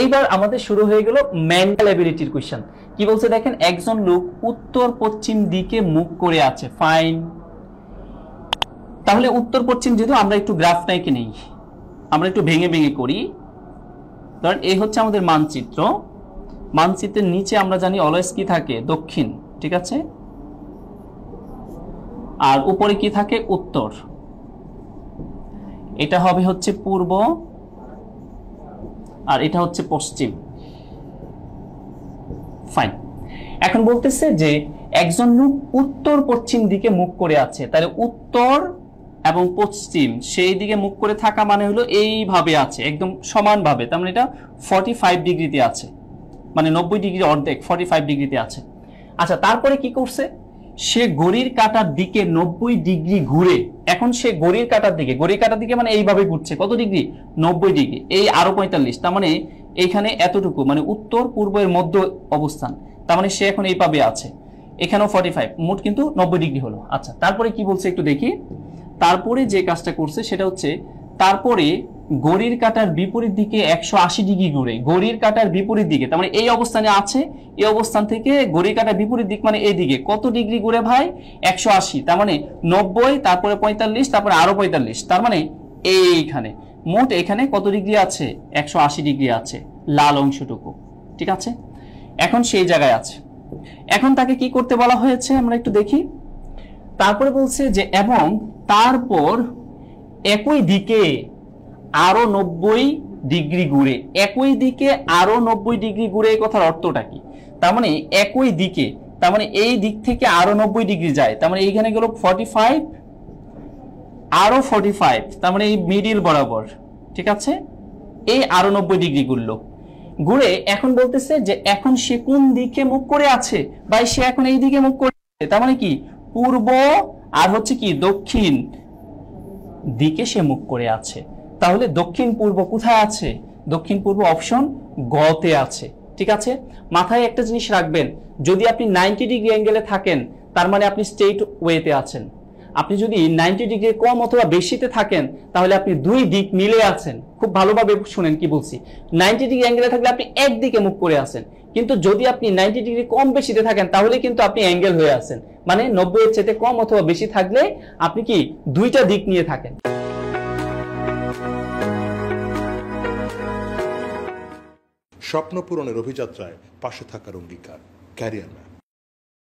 এইবার আমাদের শুরু হয়ে গেল মেন্টাল অ্যাবিলিটির কোয়েশ্চেন কি বলছে দেখেন একজন লোক উত্তর পশ্চিম দিকে মুখ করে আছে ফাইন তাহলে উত্তর পশ্চিম যেহেতু আমরা একটু গ্রাফটাইকে নেই আমরা একটু ভেঙে ভেঙে করি ধরেন এই হচ্ছে আমাদের মানচিত্র মানচিত্রের নিচে আমরা জানি অলওয়েজ কি থাকে দক্ষিণ ঠিক আছে আর উপরে কি থাকে উত্তর এটা হবে হচ্ছে পূর্ব আর এটা হচ্ছে পশ্চিম ফাইন এখন বলতেছে যে একজন লোক উত্তর পশ্চিম দিকে মুখ করে আছে তাহলে উত্তর এবং পশ্চিম সেই দিকে মুখ করে থাকা মানে হলো এইভাবে আছে একদম সমানভাবে তার মানে এটা ফর্টি ফাইভ ডিগ্রিতে আছে মানে নব্বই ডিগ্রি অর্ধেক ফর্টি ফাইভ ডিগ্রিতে আছে আচ্ছা তারপরে কি করছে সে গড়ির কাটার দিকে নব্বই ডিগ্রি ঘুরে এখন সে গড়ির কাটার দিকে গড়ির কাটার দিকে মানে এইভাবে ঘুরছে কত ডিগ্রি নব্বই ডিগ্রি এই আরো পঁয়তাল্লিশ তার মানে এইখানে এতটুকু মানে উত্তর পূর্বের মধ্য অবস্থান তার মানে সে এখন এই পাবে আছে এখানেও ফর্টি ফাইভ মোট কিন্তু নব্বই ডিগ্রি হলো আচ্ছা তারপরে কি বলছে একটু দেখি তারপরে যে কাজটা করছে সেটা হচ্ছে তারপরে গড়ির কাটার বিপরীত দিকে একশো আশি ডিগ্রি ঘুরে গড়ির কাটার বিপরীত দিকে তার মানে এই অবস্থানে আছে এই অবস্থান থেকে গড়ির কাটার বিপরীত দিক মানে এই দিকে কত ডিগ্রি ঘুরে ভাই একশো আশি তার মানে নব্বই তারপরে পঁয়তাল্লিশ তারপরে আরও পঁয়তাল্লিশ তার মানে এইখানে মোট এখানে কত ডিগ্রি আছে একশো আশি ডিগ্রি আছে লাল অংশটুকু ঠিক আছে এখন সেই জায়গায় আছে এখন তাকে কি করতে বলা হয়েছে আমরা একটু দেখি তারপরে বলছে যে এবং তারপর একই দিকে আরও নব্বই ডিগ্রি ঘুরে একই দিকে আরো নব্বই ডিগ্রি ঘুরে এই কথার অর্থটা কি তার মানে একই দিকে তার মানে এই দিক থেকে আরও নব্বই ডিগ্রি যায় তার মানে এইখানে গেল ফর্টি ফাইভ আরও ফর্টি ফাইভ তার মানে এই মিডিল বরাবর ঠিক আছে এই আরো নব্বই ডিগ্রি ঘুরল ঘুরে এখন বলতেছে যে এখন সে কোন দিকে মুখ করে আছে বা সে এখন এই দিকে মুখ করে তার মানে কি পূর্ব আর হচ্ছে কি দক্ষিণ দিকে সে মুখ করে আছে তাহলে দক্ষিণ পূর্ব কোথায় আছে দক্ষিণ পূর্ব অপশন গতে আছে ঠিক আছে মাথায় একটা জিনিস রাখবেন যদি আপনি নাইনটি ডিগ্রি অ্যাঙ্গেলে থাকেন তার মানে আপনি স্টেট ওয়েতে আছেন আপনি যদি নাইনটি ডিগ্রি কম অথবা বেশিতে থাকেন তাহলে আপনি দুই দিক মিলে আছেন খুব ভালোভাবে শুনেন কি বলছি নাইনটি ডিগ্রি অ্যাঙ্গেলে থাকলে আপনি একদিকে মুখ করে আছেন কিন্তু যদি আপনি নাইনটি ডিগ্রি কম বেশিতে থাকেন তাহলে কিন্তু আপনি অ্যাঙ্গেল হয়ে আছেন মানে নব্বইয়ের চেতে কম অথবা বেশি থাকলে আপনি কি দুইটা দিক নিয়ে থাকেন স্বপ্ন পূরণের অভিযাত্রায় পাশে থাকার অঙ্গীকার ক্যারিয়ার ম্যাপ